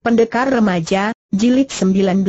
Pendekar Remaja, Jilid 19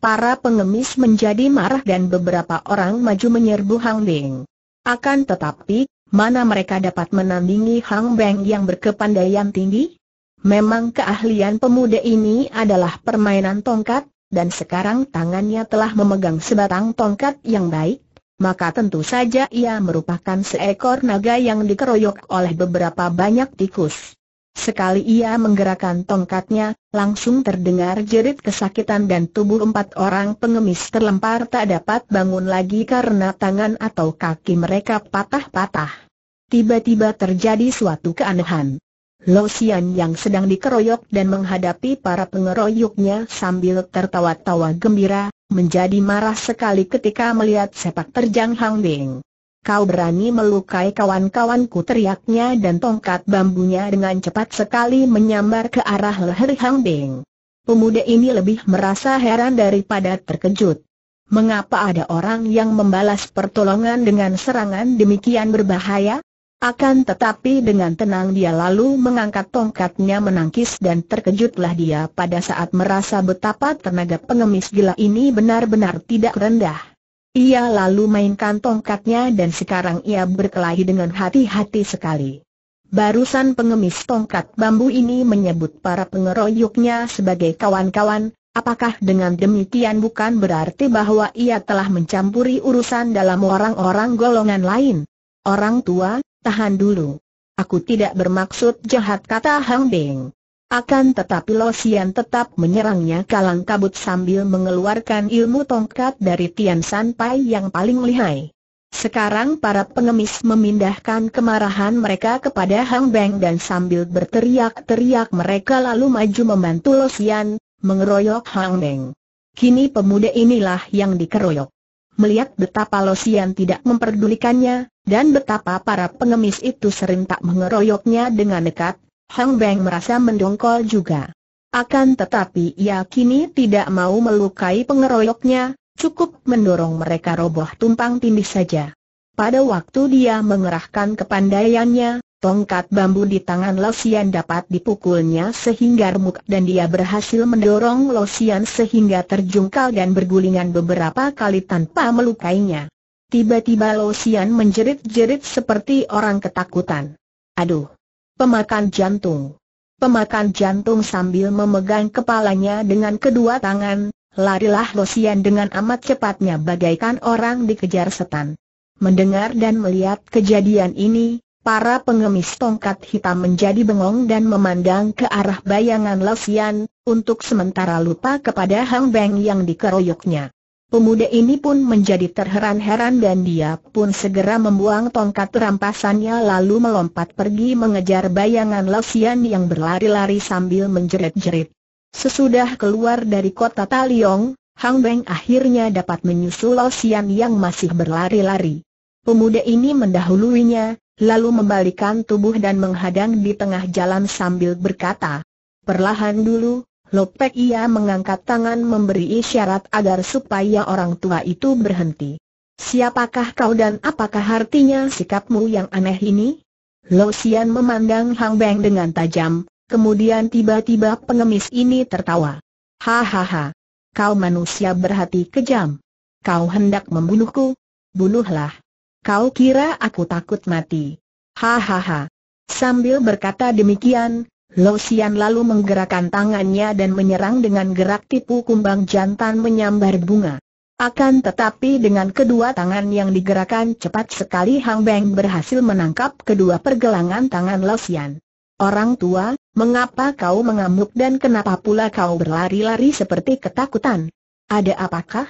Para pengemis menjadi marah dan beberapa orang maju menyerbu Hang Beng. Akan tetapi, mana mereka dapat menandingi Hang Beng yang berkepandaian tinggi? Memang keahlian pemuda ini adalah permainan tongkat, dan sekarang tangannya telah memegang sebatang tongkat yang baik, maka tentu saja ia merupakan seekor naga yang dikeroyok oleh beberapa banyak tikus. Sekali ia menggerakkan tongkatnya, langsung terdengar jerit kesakitan dan tubuh empat orang pengemis terlempar tak dapat bangun lagi karena tangan atau kaki mereka patah-patah. Tiba-tiba terjadi suatu keanehan. Lo Xian yang sedang dikeroyok dan menghadapi para pengeroyoknya sambil tertawa-tawa gembira, menjadi marah sekali ketika melihat sepak terjang Hang Bing kau berani melukai kawan-kawanku teriaknya dan tongkat bambunya dengan cepat sekali menyambar ke arah leher Hang Deng. Pemuda ini lebih merasa heran daripada terkejut. Mengapa ada orang yang membalas pertolongan dengan serangan demikian berbahaya? Akan tetapi dengan tenang dia lalu mengangkat tongkatnya menangkis dan terkejutlah dia pada saat merasa betapa tenaga pengemis gila ini benar-benar tidak rendah. Ia lalu mainkan tongkatnya dan sekarang ia berkelahi dengan hati-hati sekali. Barusan pengemis tongkat bambu ini menyebut para pengeroyoknya sebagai kawan-kawan, apakah dengan demikian bukan berarti bahwa ia telah mencampuri urusan dalam orang-orang golongan lain? Orang tua, tahan dulu. Aku tidak bermaksud jahat kata Hang Beng. Akan tetapi Losian tetap menyerangnya kalang kabut sambil mengeluarkan ilmu tongkat dari Tian San Pai yang paling lihai. Sekarang para pengemis memindahkan kemarahan mereka kepada Hang Beng dan sambil berteriak-teriak mereka lalu maju membantu Losian, mengeroyok Hang Beng. Kini pemuda inilah yang dikeroyok. Melihat betapa Losian tidak memperdulikannya, dan betapa para pengemis itu serentak mengeroyoknya dengan dekat, Hang Beng merasa mendongkol juga. Akan tetapi ia kini tidak mau melukai pengeroyoknya, cukup mendorong mereka roboh tumpang tindih saja. Pada waktu dia mengerahkan kepandaiannya, tongkat bambu di tangan Losian dapat dipukulnya sehingga remuk dan dia berhasil mendorong Losian sehingga terjungkal dan bergulingan beberapa kali tanpa melukainya. Tiba-tiba Losian menjerit-jerit seperti orang ketakutan. Aduh! Pemakan jantung. Pemakan jantung sambil memegang kepalanya dengan kedua tangan, larilah Losian dengan amat cepatnya bagaikan orang dikejar setan. Mendengar dan melihat kejadian ini, para pengemis tongkat hitam menjadi bengong dan memandang ke arah bayangan Losian, untuk sementara lupa kepada Hang Beng yang dikeroyoknya. Pemuda ini pun menjadi terheran-heran dan dia pun segera membuang tongkat rampasannya lalu melompat pergi mengejar bayangan Lesian yang berlari-lari sambil menjerit-jerit. Sesudah keluar dari kota Taliong, Hang Beng akhirnya dapat menyusul Lesian yang masih berlari-lari. Pemuda ini mendahuluinya, lalu membalikan tubuh dan menghadang di tengah jalan sambil berkata, Perlahan dulu, Lopek ia mengangkat tangan memberi isyarat agar supaya orang tua itu berhenti. Siapakah kau dan apakah artinya sikapmu yang aneh ini? Lo Sian memandang Hang Beng dengan tajam, kemudian tiba-tiba pengemis ini tertawa. Hahaha, kau manusia berhati kejam. Kau hendak membunuhku? Bunuhlah. Kau kira aku takut mati? Hahaha. Sambil berkata demikian, Lo Xian lalu menggerakkan tangannya dan menyerang dengan gerak tipu kumbang jantan menyambar bunga. Akan tetapi dengan kedua tangan yang digerakkan cepat sekali Hang Beng berhasil menangkap kedua pergelangan tangan Lo Xian. Orang tua, mengapa kau mengamuk dan kenapa pula kau berlari-lari seperti ketakutan? Ada apakah?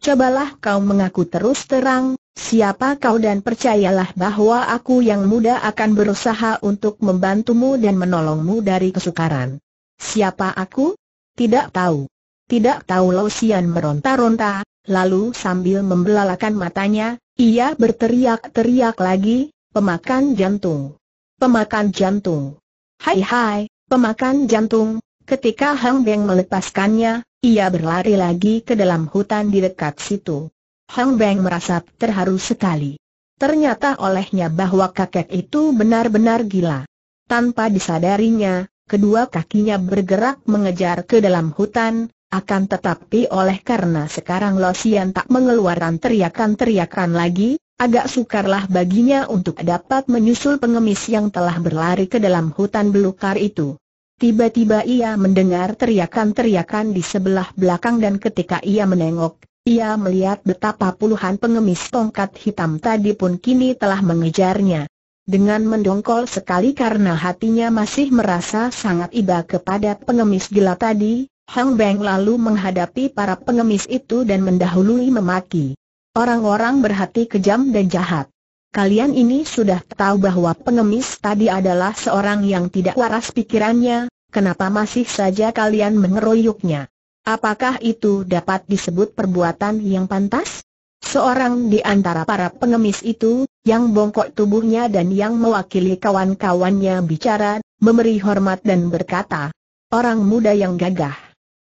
Cobalah kau mengaku terus terang, Siapa kau dan percayalah bahwa aku yang muda akan berusaha untuk membantumu dan menolongmu dari kesukaran. Siapa aku? Tidak tahu. Tidak tahu Lausian meronta-ronta, lalu sambil membelalakan matanya, ia berteriak-teriak lagi, pemakan jantung. Pemakan jantung. Hai hai, pemakan jantung. Ketika Hang Beng melepaskannya, ia berlari lagi ke dalam hutan di dekat situ. Hang Beng merasa terharu sekali. Ternyata olehnya bahwa kakek itu benar-benar gila. Tanpa disadarinya, kedua kakinya bergerak mengejar ke dalam hutan, akan tetapi oleh karena sekarang Losian tak mengeluarkan teriakan-teriakan lagi, agak sukarlah baginya untuk dapat menyusul pengemis yang telah berlari ke dalam hutan belukar itu. Tiba-tiba ia mendengar teriakan-teriakan di sebelah belakang dan ketika ia menengok, ia melihat betapa puluhan pengemis tongkat hitam tadi pun kini telah mengejarnya. Dengan mendongkol sekali karena hatinya masih merasa sangat iba kepada pengemis gila tadi, Hang Beng lalu menghadapi para pengemis itu dan mendahului memaki. Orang-orang berhati kejam dan jahat. Kalian ini sudah tahu bahwa pengemis tadi adalah seorang yang tidak waras pikirannya, kenapa masih saja kalian mengeroyoknya? Apakah itu dapat disebut perbuatan yang pantas? Seorang di antara para pengemis itu, yang bongkok tubuhnya dan yang mewakili kawan-kawannya bicara, memberi hormat dan berkata, Orang muda yang gagah.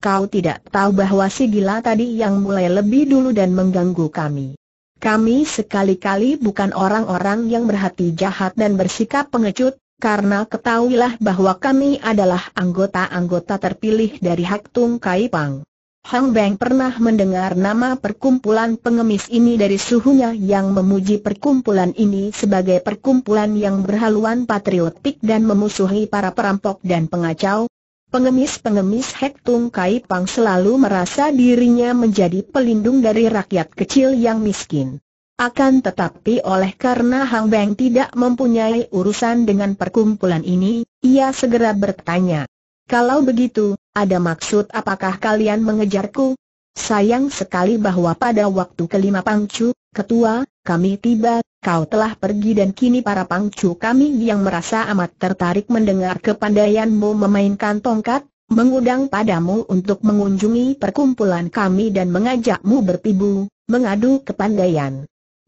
Kau tidak tahu bahwa si gila tadi yang mulai lebih dulu dan mengganggu kami. Kami sekali-kali bukan orang-orang yang berhati jahat dan bersikap pengecut, karena ketahuilah bahwa kami adalah anggota-anggota terpilih dari Hak Tung Kai Pang. Hang Beng pernah mendengar nama perkumpulan pengemis ini dari suhunya yang memuji perkumpulan ini sebagai perkumpulan yang berhaluan patriotik dan memusuhi para perampok dan pengacau. Pengemis-pengemis Hek Tung Kai Pang selalu merasa dirinya menjadi pelindung dari rakyat kecil yang miskin. Akan tetapi oleh karena Hang Beng tidak mempunyai urusan dengan perkumpulan ini, ia segera bertanya. Kalau begitu, ada maksud apakah kalian mengejarku? Sayang sekali bahwa pada waktu kelima pangcu, ketua, kami tiba, kau telah pergi dan kini para pangcu kami yang merasa amat tertarik mendengar kepandaianmu memainkan tongkat, mengundang padamu untuk mengunjungi perkumpulan kami dan mengajakmu berpibu, mengadu kepandaian.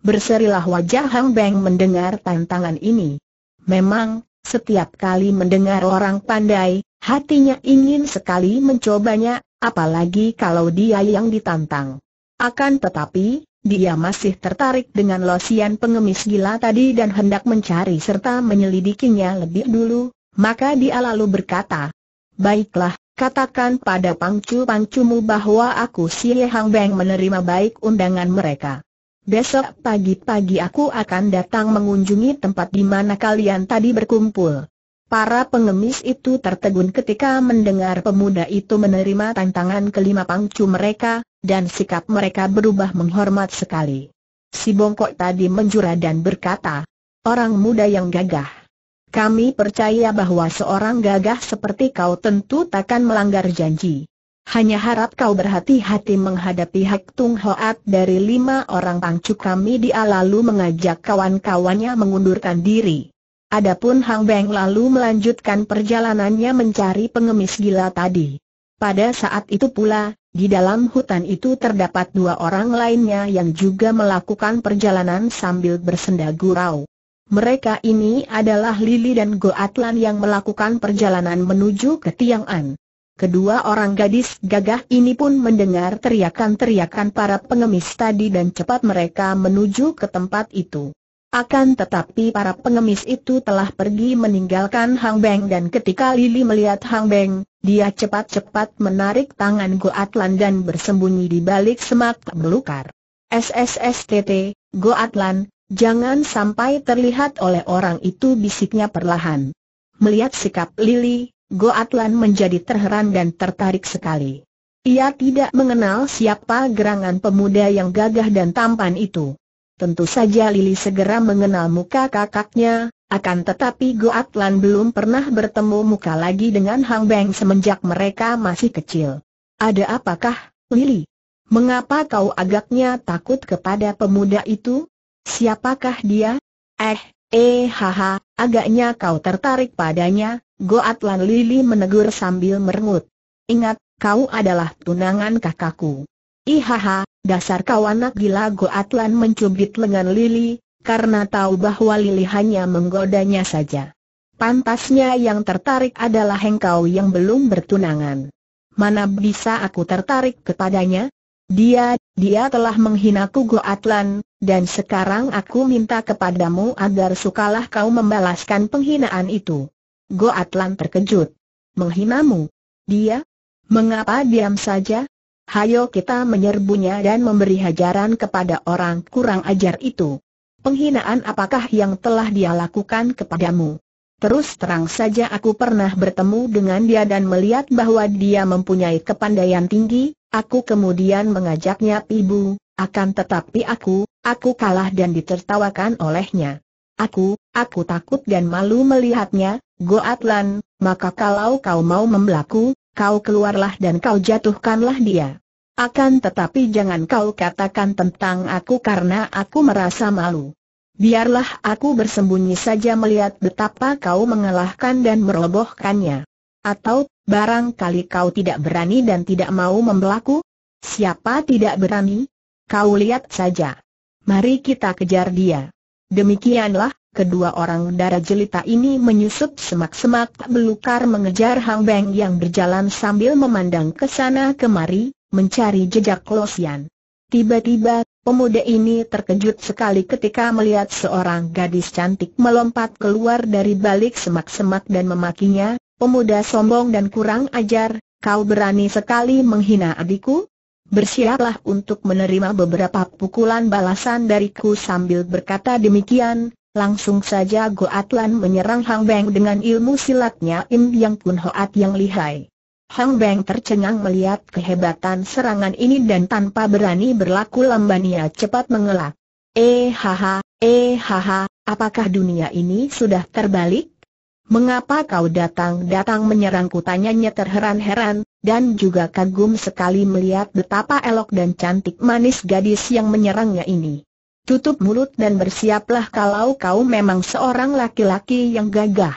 Berserilah wajah Hang Beng mendengar tantangan ini. Memang, setiap kali mendengar orang pandai, hatinya ingin sekali mencobanya, apalagi kalau dia yang ditantang. Akan tetapi, dia masih tertarik dengan losian pengemis gila tadi dan hendak mencari serta menyelidikinya lebih dulu, maka dia lalu berkata, Baiklah, katakan pada pangcu-pangcumu bahwa aku si Hang Beng menerima baik undangan mereka. Besok pagi-pagi aku akan datang mengunjungi tempat di mana kalian tadi berkumpul. Para pengemis itu tertegun ketika mendengar pemuda itu menerima tantangan kelima pangcu mereka, dan sikap mereka berubah menghormat sekali. Si bongkok tadi menjura dan berkata, Orang muda yang gagah. Kami percaya bahwa seorang gagah seperti kau tentu takkan melanggar janji. Hanya harap kau berhati-hati menghadapi Hak Tung Hoat dari lima orang pangcu kami dia lalu mengajak kawan-kawannya mengundurkan diri. Adapun Hang Beng lalu melanjutkan perjalanannya mencari pengemis gila tadi. Pada saat itu pula, di dalam hutan itu terdapat dua orang lainnya yang juga melakukan perjalanan sambil bersenda gurau. Mereka ini adalah Lili dan Goatlan yang melakukan perjalanan menuju ke An. Kedua orang gadis gagah ini pun mendengar teriakan-teriakan para pengemis tadi dan cepat mereka menuju ke tempat itu. Akan tetapi para pengemis itu telah pergi meninggalkan Hang Beng dan ketika Lili melihat Hang Beng, dia cepat-cepat menarik tangan Goatlan dan bersembunyi di balik semak belukar. SSSTT, Goatlan, jangan sampai terlihat oleh orang itu bisiknya perlahan. Melihat sikap Lili, Goatlan menjadi terheran dan tertarik sekali. Ia tidak mengenal siapa gerangan pemuda yang gagah dan tampan itu. Tentu saja Lili segera mengenal muka kakaknya, akan tetapi Goatlan belum pernah bertemu muka lagi dengan Hang Beng semenjak mereka masih kecil. Ada apakah, Lili? Mengapa kau agaknya takut kepada pemuda itu? Siapakah dia? Eh, eh haha, agaknya kau tertarik padanya, Goat Lan Lili menegur sambil merengut. Ingat, kau adalah tunangan kakakku. Ihaha, dasar kau anak gila Goat Lan mencubit lengan Lili, karena tahu bahwa Lili hanya menggodanya saja. Pantasnya yang tertarik adalah engkau yang belum bertunangan. Mana bisa aku tertarik kepadanya? Dia, dia telah menghinaku Lan, dan sekarang aku minta kepadamu agar sukalah kau membalaskan penghinaan itu. Goatlan terkejut. Menghinamu, Dia? Mengapa diam saja? Hayo kita menyerbunya dan memberi hajaran kepada orang kurang ajar itu. Penghinaan apakah yang telah dia lakukan kepadamu? Terus terang saja aku pernah bertemu dengan dia dan melihat bahwa dia mempunyai kepandaian tinggi, aku kemudian mengajaknya pibu, akan tetapi aku, aku kalah dan ditertawakan olehnya. Aku, aku takut dan malu melihatnya, Goatlan, maka kalau kau mau membelaku, kau keluarlah dan kau jatuhkanlah dia. Akan tetapi jangan kau katakan tentang aku karena aku merasa malu. Biarlah aku bersembunyi saja melihat betapa kau mengalahkan dan merobohkannya. Atau, barangkali kau tidak berani dan tidak mau membelaku? Siapa tidak berani? Kau lihat saja. Mari kita kejar dia. Demikianlah, kedua orang darah jelita ini menyusup semak-semak belukar mengejar Hang Beng yang berjalan sambil memandang ke sana kemari, mencari jejak Losian. Tiba-tiba, pemuda ini terkejut sekali ketika melihat seorang gadis cantik melompat keluar dari balik semak-semak dan memakinya, pemuda sombong dan kurang ajar, kau berani sekali menghina adikku? Bersiaplah untuk menerima beberapa pukulan balasan dariku sambil berkata demikian, Langsung saja Go Atlan menyerang Hang Beng dengan ilmu silatnya Im Yang Kun Hoat yang lihai. Hang Beng tercengang melihat kehebatan serangan ini dan tanpa berani berlaku lambania cepat mengelak. Eh haha, eh haha, apakah dunia ini sudah terbalik? Mengapa kau datang-datang menyerangku tanyanya terheran-heran, dan juga kagum sekali melihat betapa elok dan cantik manis gadis yang menyerangnya ini. Tutup mulut dan bersiaplah kalau kau memang seorang laki-laki yang gagah.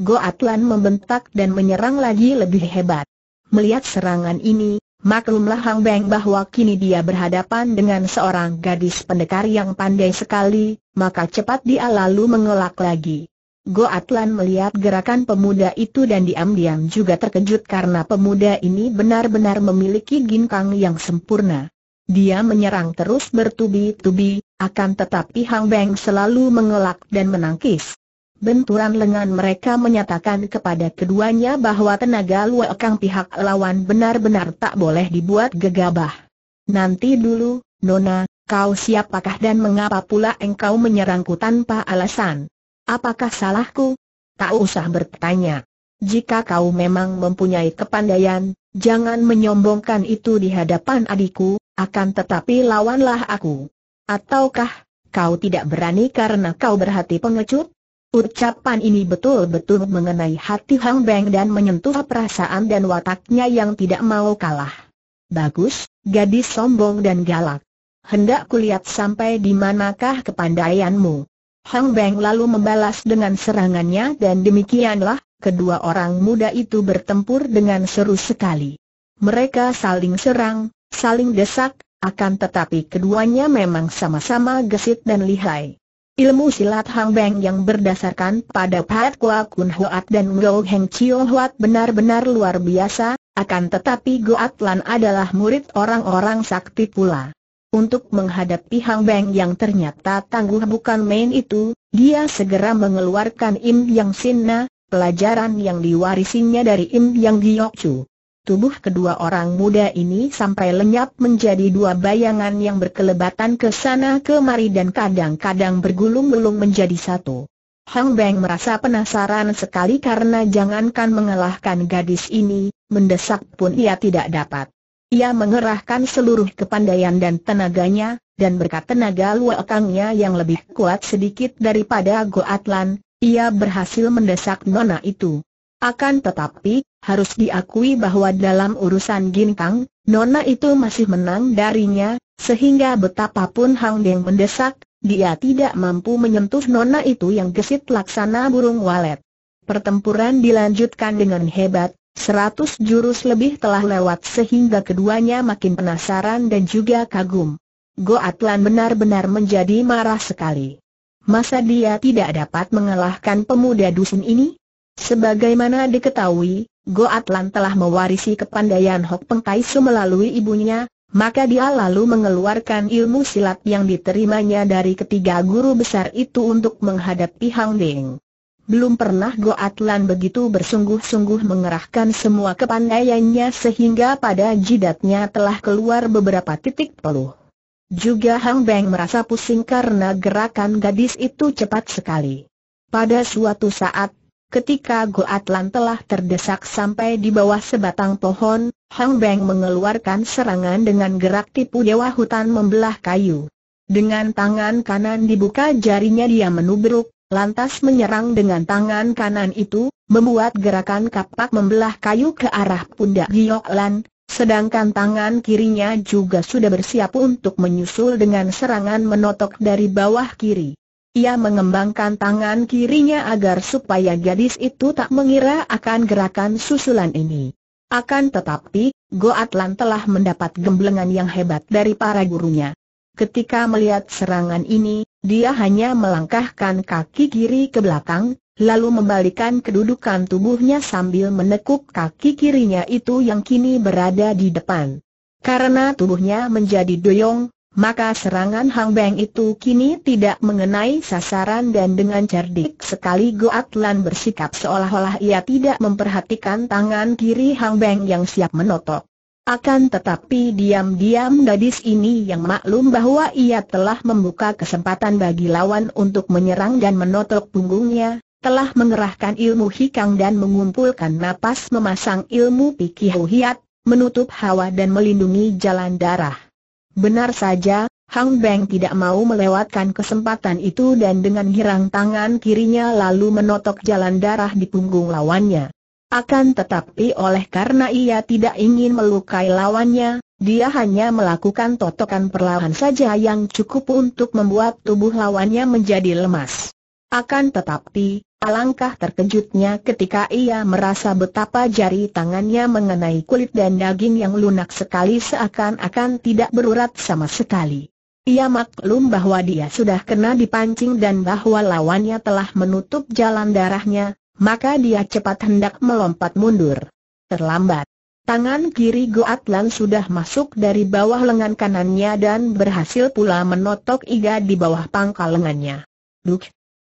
Goatlan membentak dan menyerang lagi lebih hebat. Melihat serangan ini, Maklumlah Hang Beng bahwa kini dia berhadapan dengan seorang gadis pendekar yang pandai sekali, maka cepat dia lalu mengelak lagi. Goatlan melihat gerakan pemuda itu dan diam-diam juga terkejut karena pemuda ini benar-benar memiliki ginkang yang sempurna. Dia menyerang terus bertubi-tubi, akan tetapi Hang Beng selalu mengelak dan menangkis. Benturan lengan mereka menyatakan kepada keduanya bahwa tenaga luakang pihak lawan benar-benar tak boleh dibuat gegabah. Nanti dulu, Nona, kau siapakah dan mengapa pula engkau menyerangku tanpa alasan? Apakah salahku? Tak usah bertanya. Jika kau memang mempunyai kepandaian, jangan menyombongkan itu di hadapan adikku, akan tetapi lawanlah aku. Ataukah, kau tidak berani karena kau berhati pengecut? Ucapan ini betul-betul mengenai hati Hang Beng dan menyentuh perasaan dan wataknya yang tidak mau kalah. Bagus, gadis sombong dan galak. Hendak kulihat sampai di manakah kepandaianmu. Hang Beng lalu membalas dengan serangannya dan demikianlah, kedua orang muda itu bertempur dengan seru sekali. Mereka saling serang, saling desak, akan tetapi keduanya memang sama-sama gesit dan lihai. Ilmu silat Hang Beng yang berdasarkan pada Pat Kua Kun Hoat dan Go Heng Chio Hoat benar-benar luar biasa, akan tetapi Goat Lan adalah murid orang-orang sakti pula. Untuk menghadapi Hang Beng yang ternyata tangguh bukan main itu, dia segera mengeluarkan Im Yang Sinna, pelajaran yang diwarisinya dari Im Yang Chu. Tubuh kedua orang muda ini sampai lenyap menjadi dua bayangan yang berkelebatan ke sana kemari dan kadang-kadang bergulung-gulung menjadi satu. Hang Beng merasa penasaran sekali karena jangankan mengalahkan gadis ini, mendesak pun ia tidak dapat. Ia mengerahkan seluruh kepandaian dan tenaganya, dan berkat tenaga luakangnya yang lebih kuat sedikit daripada Goatlan, ia berhasil mendesak nona itu. Akan tetapi, harus diakui bahwa dalam urusan Ginkang, nona itu masih menang darinya, sehingga betapapun Hang Deng mendesak, dia tidak mampu menyentuh nona itu yang gesit laksana burung walet. Pertempuran dilanjutkan dengan hebat, Seratus jurus lebih telah lewat sehingga keduanya makin penasaran dan juga kagum. Goatlan benar-benar menjadi marah sekali. Masa dia tidak dapat mengalahkan pemuda dusun ini? Sebagaimana diketahui, Goatlan telah mewarisi kepandaian Hok Peng Su melalui ibunya, maka dia lalu mengeluarkan ilmu silat yang diterimanya dari ketiga guru besar itu untuk menghadapi Hang Ding. Belum pernah Goatlan begitu bersungguh-sungguh mengerahkan semua kepandaiannya sehingga pada jidatnya telah keluar beberapa titik peluh. Juga Hang Beng merasa pusing karena gerakan gadis itu cepat sekali. Pada suatu saat, ketika Goatlan telah terdesak sampai di bawah sebatang pohon, Hang Beng mengeluarkan serangan dengan gerak tipu dewa hutan membelah kayu. Dengan tangan kanan dibuka jarinya dia menubruk, lantas menyerang dengan tangan kanan itu, membuat gerakan kapak membelah kayu ke arah pundak Giok Lan, sedangkan tangan kirinya juga sudah bersiap untuk menyusul dengan serangan menotok dari bawah kiri. Ia mengembangkan tangan kirinya agar supaya gadis itu tak mengira akan gerakan susulan ini. Akan tetapi, Goatlan telah mendapat gemblengan yang hebat dari para gurunya. Ketika melihat serangan ini, dia hanya melangkahkan kaki kiri ke belakang, lalu membalikan kedudukan tubuhnya sambil menekuk kaki kirinya itu yang kini berada di depan. Karena tubuhnya menjadi doyong, maka serangan Hang Beng itu kini tidak mengenai sasaran dan dengan cerdik sekali Goat Lan bersikap seolah-olah ia tidak memperhatikan tangan kiri Hang Beng yang siap menotok. Akan tetapi diam-diam gadis ini yang maklum bahwa ia telah membuka kesempatan bagi lawan untuk menyerang dan menotok punggungnya, telah mengerahkan ilmu hikang dan mengumpulkan napas memasang ilmu pikih hiat, menutup hawa dan melindungi jalan darah. Benar saja, Hang Beng tidak mau melewatkan kesempatan itu dan dengan girang tangan kirinya lalu menotok jalan darah di punggung lawannya. Akan tetapi oleh karena ia tidak ingin melukai lawannya, dia hanya melakukan totokan perlahan saja yang cukup untuk membuat tubuh lawannya menjadi lemas. Akan tetapi, alangkah terkejutnya ketika ia merasa betapa jari tangannya mengenai kulit dan daging yang lunak sekali seakan-akan tidak berurat sama sekali. Ia maklum bahwa dia sudah kena dipancing dan bahwa lawannya telah menutup jalan darahnya, maka dia cepat hendak melompat mundur. Terlambat. Tangan kiri Goatlan sudah masuk dari bawah lengan kanannya dan berhasil pula menotok iga di bawah pangkal lengannya. Duk!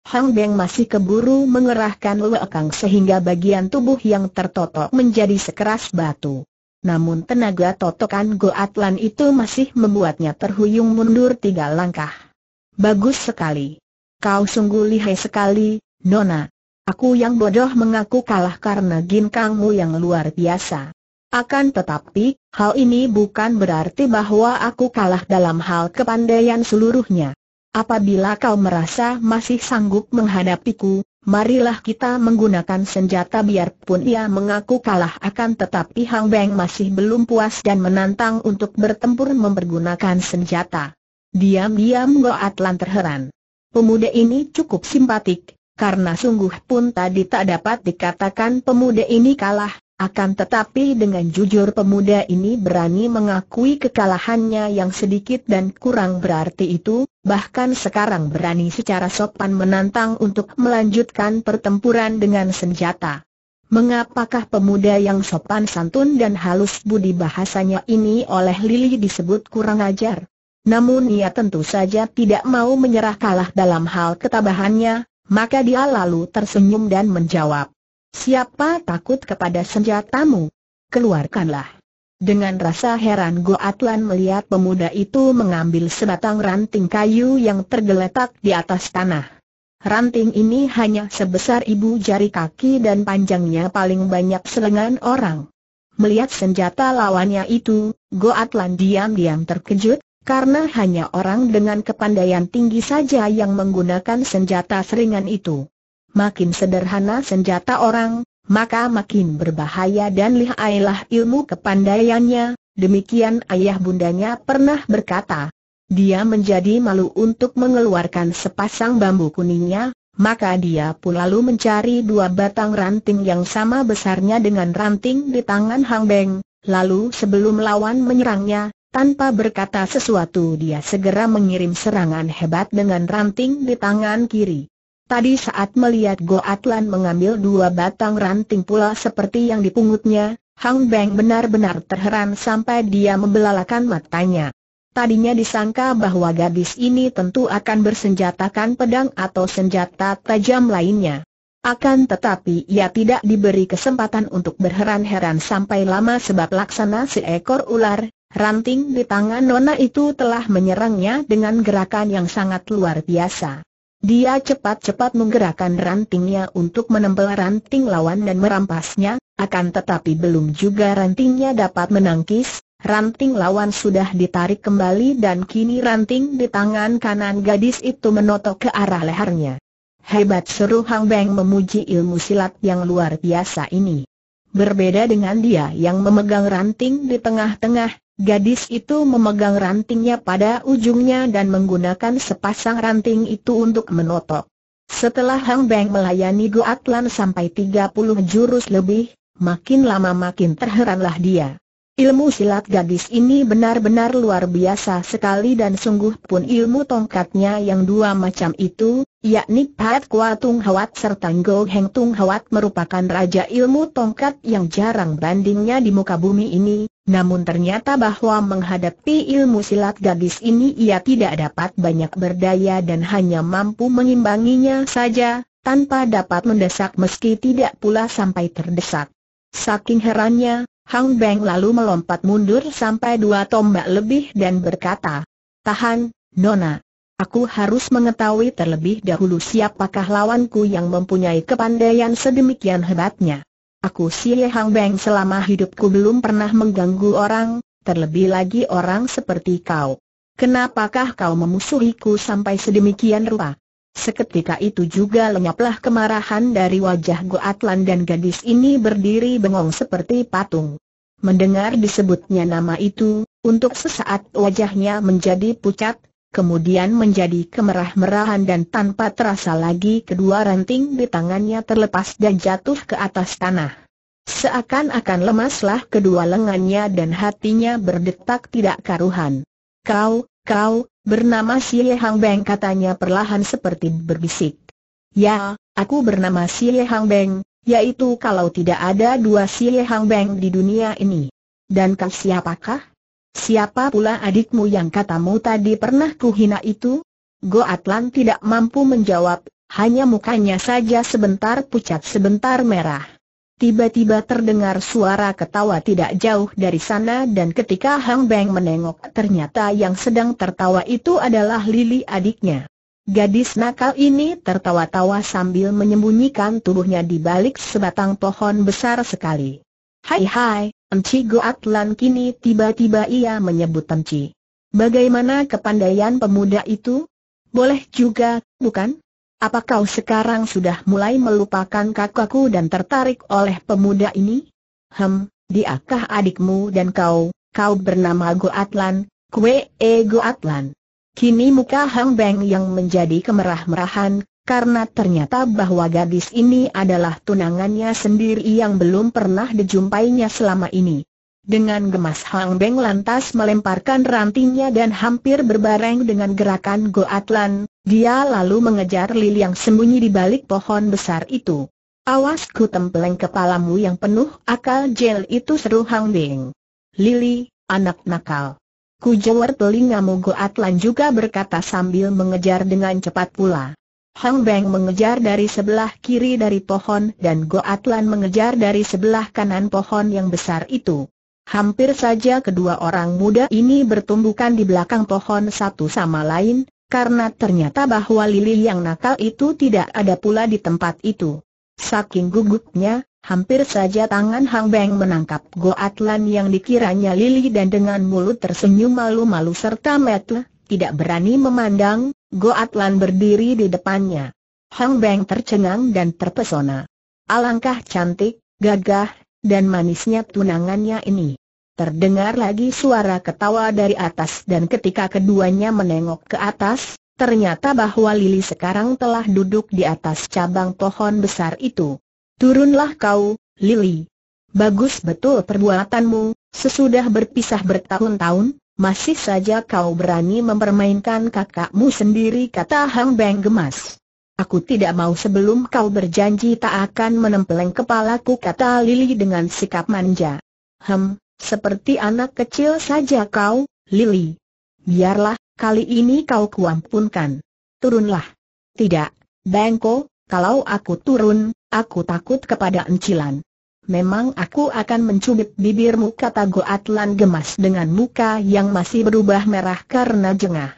Hang Beng masih keburu mengerahkan lekang sehingga bagian tubuh yang tertotok menjadi sekeras batu. Namun tenaga totokan Goatlan itu masih membuatnya terhuyung mundur tiga langkah. Bagus sekali. Kau sungguh lihai sekali, Nona. Aku yang bodoh mengaku kalah karena ginkangmu yang luar biasa. Akan tetapi, hal ini bukan berarti bahwa aku kalah dalam hal kepandaian seluruhnya. Apabila kau merasa masih sanggup menghadapiku, marilah kita menggunakan senjata biarpun ia mengaku kalah akan tetapi Hang Beng masih belum puas dan menantang untuk bertempur mempergunakan senjata. Diam-diam Goatlan Atlant terheran. Pemuda ini cukup simpatik, karena sungguh pun tadi tak dapat dikatakan pemuda ini kalah, akan tetapi dengan jujur pemuda ini berani mengakui kekalahannya yang sedikit dan kurang berarti itu, bahkan sekarang berani secara sopan menantang untuk melanjutkan pertempuran dengan senjata. Mengapakah pemuda yang sopan santun dan halus budi bahasanya ini oleh Lili disebut kurang ajar? Namun ia tentu saja tidak mau menyerah kalah dalam hal ketabahannya, maka dia lalu tersenyum dan menjawab, Siapa takut kepada senjatamu? Keluarkanlah. Dengan rasa heran Goatlan melihat pemuda itu mengambil sebatang ranting kayu yang tergeletak di atas tanah. Ranting ini hanya sebesar ibu jari kaki dan panjangnya paling banyak selengan orang. Melihat senjata lawannya itu, Goatlan diam-diam terkejut, karena hanya orang dengan kepandaian tinggi saja yang menggunakan senjata seringan itu. Makin sederhana senjata orang, maka makin berbahaya dan lihailah ilmu kepandaiannya, demikian ayah bundanya pernah berkata. Dia menjadi malu untuk mengeluarkan sepasang bambu kuningnya, maka dia pun lalu mencari dua batang ranting yang sama besarnya dengan ranting di tangan Hang Beng, lalu sebelum lawan menyerangnya, tanpa berkata sesuatu dia segera mengirim serangan hebat dengan ranting di tangan kiri. Tadi saat melihat Go Atlan mengambil dua batang ranting pula seperti yang dipungutnya, Hang Beng benar-benar terheran sampai dia membelalakan matanya. Tadinya disangka bahwa gadis ini tentu akan bersenjatakan pedang atau senjata tajam lainnya. Akan tetapi ia tidak diberi kesempatan untuk berheran-heran sampai lama sebab laksana seekor ular, Ranting di tangan Nona itu telah menyerangnya dengan gerakan yang sangat luar biasa. Dia cepat-cepat menggerakkan rantingnya untuk menempel ranting lawan dan merampasnya, akan tetapi belum juga rantingnya dapat menangkis, ranting lawan sudah ditarik kembali dan kini ranting di tangan kanan gadis itu menotok ke arah lehernya. Hebat seru Hang Beng memuji ilmu silat yang luar biasa ini. Berbeda dengan dia yang memegang ranting di tengah-tengah, Gadis itu memegang rantingnya pada ujungnya dan menggunakan sepasang ranting itu untuk menotok. Setelah Hang Beng melayani Goatlan sampai 30 jurus lebih, makin lama makin terheranlah dia. Ilmu silat gadis ini benar-benar luar biasa sekali dan sungguh pun ilmu tongkatnya yang dua macam itu, yakni Pat Kwa Tung Hawat serta Ngo Heng Tung Hawat merupakan raja ilmu tongkat yang jarang bandingnya di muka bumi ini, namun ternyata bahwa menghadapi ilmu silat gadis ini ia tidak dapat banyak berdaya dan hanya mampu mengimbanginya saja, tanpa dapat mendesak meski tidak pula sampai terdesak. Saking herannya, Hang Beng lalu melompat mundur sampai dua tombak lebih dan berkata, Tahan, Nona. Aku harus mengetahui terlebih dahulu siapakah lawanku yang mempunyai kepandaian sedemikian hebatnya. Aku si Hang Beng selama hidupku belum pernah mengganggu orang, terlebih lagi orang seperti kau. Kenapakah kau memusuhiku sampai sedemikian rupa? Seketika itu juga lenyaplah kemarahan dari wajah Goatlan dan gadis ini berdiri bengong seperti patung. Mendengar disebutnya nama itu, untuk sesaat wajahnya menjadi pucat, kemudian menjadi kemerah-merahan dan tanpa terasa lagi kedua ranting di tangannya terlepas dan jatuh ke atas tanah. Seakan-akan lemaslah kedua lengannya dan hatinya berdetak tidak karuhan. Kau, kau, Bernama Xie Hang Beng katanya perlahan seperti berbisik. Ya, aku bernama Xie Hang Beng, yaitu kalau tidak ada dua Xie Hang Beng di dunia ini. Dan kau siapakah? Siapa pula adikmu yang katamu tadi pernah kuhina itu? Go Atlan tidak mampu menjawab, hanya mukanya saja sebentar pucat sebentar merah. Tiba-tiba terdengar suara ketawa tidak jauh dari sana dan ketika Hang Beng menengok ternyata yang sedang tertawa itu adalah Lili adiknya. Gadis nakal ini tertawa-tawa sambil menyembunyikan tubuhnya di balik sebatang pohon besar sekali. Hai hai, Enci Lan kini tiba-tiba ia menyebut Enci. Bagaimana kepandaian pemuda itu? Boleh juga, bukan? Apa kau sekarang sudah mulai melupakan kakakku dan tertarik oleh pemuda ini? Hem, diakah adikmu dan kau, kau bernama Goatlan, Kwe E Goatlan. Kini muka Hang Beng yang menjadi kemerah-merahan, karena ternyata bahwa gadis ini adalah tunangannya sendiri yang belum pernah dijumpainya selama ini. Dengan gemas Hang Beng lantas melemparkan rantingnya dan hampir berbareng dengan gerakan Goatlan, dia lalu mengejar Lili yang sembunyi di balik pohon besar itu. Awas ku tempeleng kepalamu yang penuh akal jel itu seru Hang Beng. Lili, anak nakal. jawar telingamu Goatlan Lan juga berkata sambil mengejar dengan cepat pula. Hang Beng mengejar dari sebelah kiri dari pohon dan Goat mengejar dari sebelah kanan pohon yang besar itu. Hampir saja kedua orang muda ini bertumbukan di belakang pohon satu sama lain, karena ternyata bahwa Lili yang nakal itu tidak ada pula di tempat itu. Saking gugupnya, hampir saja tangan Hang Beng menangkap Go Atlan yang dikiranya Lili dan dengan mulut tersenyum malu-malu serta metu, tidak berani memandang, Go Atlan berdiri di depannya. Hang Beng tercengang dan terpesona. Alangkah cantik, gagah, dan manisnya tunangannya ini. Terdengar lagi suara ketawa dari atas dan ketika keduanya menengok ke atas, ternyata bahwa Lili sekarang telah duduk di atas cabang pohon besar itu. Turunlah kau, Lili. Bagus betul perbuatanmu, sesudah berpisah bertahun-tahun, masih saja kau berani mempermainkan kakakmu sendiri kata Hang Beng gemas. Aku tidak mau sebelum kau berjanji tak akan menempeleng kepalaku kata Lili dengan sikap manja. Hem, seperti anak kecil saja kau, Lily. Biarlah, kali ini kau kuampunkan. Turunlah. Tidak, Bangko, kalau aku turun, aku takut kepada encilan. Memang aku akan mencubit bibirmu kata Goatlan gemas dengan muka yang masih berubah merah karena jengah.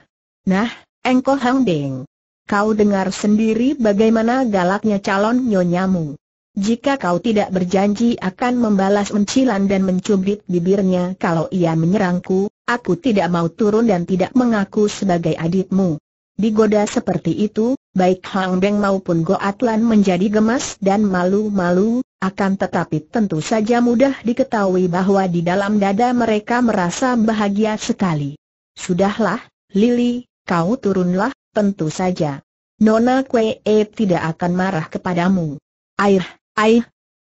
Nah, Engko Hang Deng. Kau dengar sendiri bagaimana galaknya calon nyonyamu. Jika kau tidak berjanji akan membalas mencilan dan mencubit bibirnya kalau ia menyerangku, aku tidak mau turun dan tidak mengaku sebagai adikmu. Digoda seperti itu, baik Hang Beng maupun Go Atlan menjadi gemas dan malu-malu, akan tetapi tentu saja mudah diketahui bahwa di dalam dada mereka merasa bahagia sekali. Sudahlah, Lily, kau turunlah, tentu saja. Nona Kwee tidak akan marah kepadamu. Air Aih,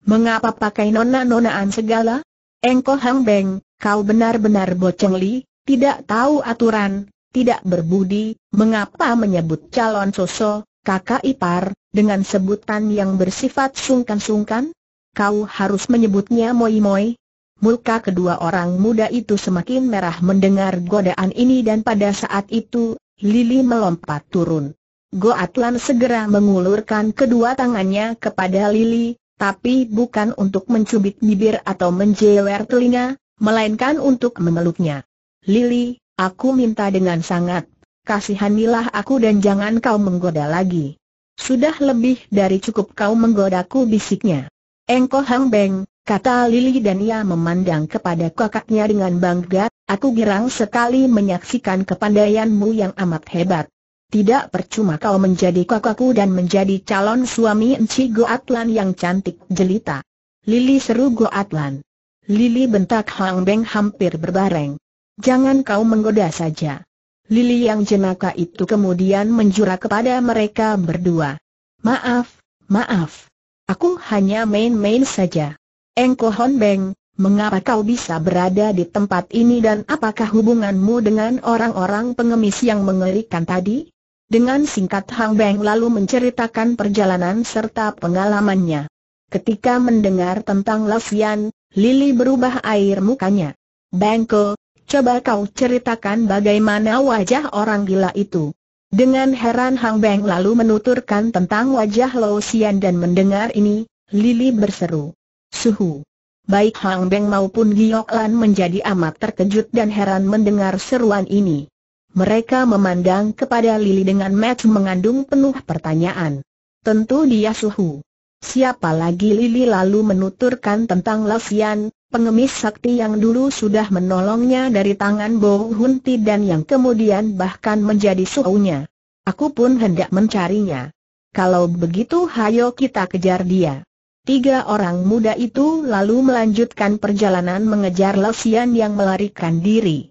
mengapa pakai nona-nonaan segala? Engko Hang Beng, kau benar-benar boceng li, tidak tahu aturan, tidak berbudi, mengapa menyebut calon sosok, kakak ipar, dengan sebutan yang bersifat sungkan-sungkan? Kau harus menyebutnya moi-moi. Muka kedua orang muda itu semakin merah mendengar godaan ini dan pada saat itu, Lili melompat turun. Goatlan segera mengulurkan kedua tangannya kepada Lily, tapi bukan untuk mencubit bibir atau menjewer telinga, melainkan untuk memeluknya. Lily, aku minta dengan sangat, kasihanilah aku dan jangan kau menggoda lagi. Sudah lebih dari cukup kau menggodaku bisiknya. Engko Hang Beng, kata Lily dan ia memandang kepada kakaknya dengan bangga, aku girang sekali menyaksikan kepandaianmu yang amat hebat tidak percuma kau menjadi kakakku dan menjadi calon suami Enci Goatlan yang cantik jelita. Lili seru Goatlan. Lili bentak Hang Beng hampir berbareng. Jangan kau menggoda saja. Lili yang jenaka itu kemudian menjura kepada mereka berdua. Maaf, maaf. Aku hanya main-main saja. Engko Hon Beng, Mengapa kau bisa berada di tempat ini dan apakah hubunganmu dengan orang-orang pengemis yang mengerikan tadi? Dengan singkat Hang Beng lalu menceritakan perjalanan serta pengalamannya. Ketika mendengar tentang Lafian, Lili berubah air mukanya. Bengko, coba kau ceritakan bagaimana wajah orang gila itu. Dengan heran Hang Beng lalu menuturkan tentang wajah Lao Xian dan mendengar ini, Lili berseru. Suhu. Baik Hang Beng maupun Giok Lan menjadi amat terkejut dan heran mendengar seruan ini. Mereka memandang kepada Lili dengan match mengandung penuh pertanyaan. Tentu dia suhu. Siapa lagi Lili lalu menuturkan tentang Lasian, pengemis sakti yang dulu sudah menolongnya dari tangan Bo Hunti dan yang kemudian bahkan menjadi suhunya. Aku pun hendak mencarinya. Kalau begitu hayo kita kejar dia. Tiga orang muda itu lalu melanjutkan perjalanan mengejar Lesian yang melarikan diri.